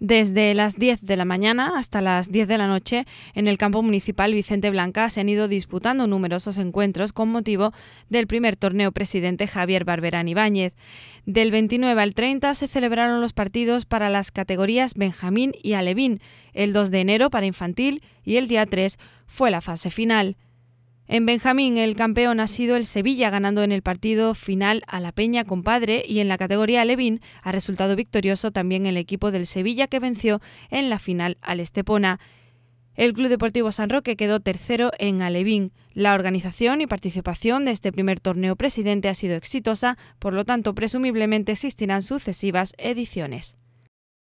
Desde las 10 de la mañana hasta las 10 de la noche, en el campo municipal Vicente Blanca se han ido disputando numerosos encuentros con motivo del primer torneo presidente Javier Barberán Ibáñez. Del 29 al 30 se celebraron los partidos para las categorías Benjamín y Alevín. El 2 de enero para infantil y el día 3 fue la fase final. En Benjamín, el campeón ha sido el Sevilla, ganando en el partido final a la Peña Compadre y en la categoría Alevín ha resultado victorioso también el equipo del Sevilla que venció en la final al Estepona. El Club Deportivo San Roque quedó tercero en Alevín. La organización y participación de este primer torneo presidente ha sido exitosa, por lo tanto presumiblemente existirán sucesivas ediciones.